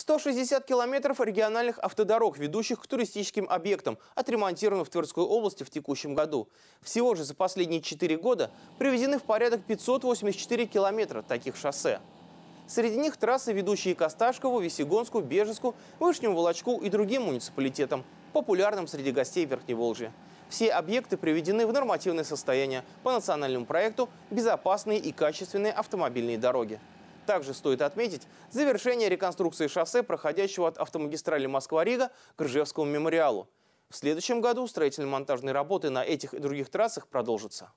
160 километров региональных автодорог, ведущих к туристическим объектам, отремонтировано в Тверской области в текущем году. Всего же за последние 4 года приведены в порядок 584 километра таких шоссе. Среди них трассы, ведущие к Осташкову, Весегонску, Бежеску, Вышнему Волочку и другим муниципалитетам, популярным среди гостей Верхней Волжи. Все объекты приведены в нормативное состояние по национальному проекту «Безопасные и качественные автомобильные дороги». Также стоит отметить завершение реконструкции шоссе, проходящего от автомагистрали Москва-Рига к Ржевскому мемориалу. В следующем году строительно-монтажные работы на этих и других трассах продолжатся.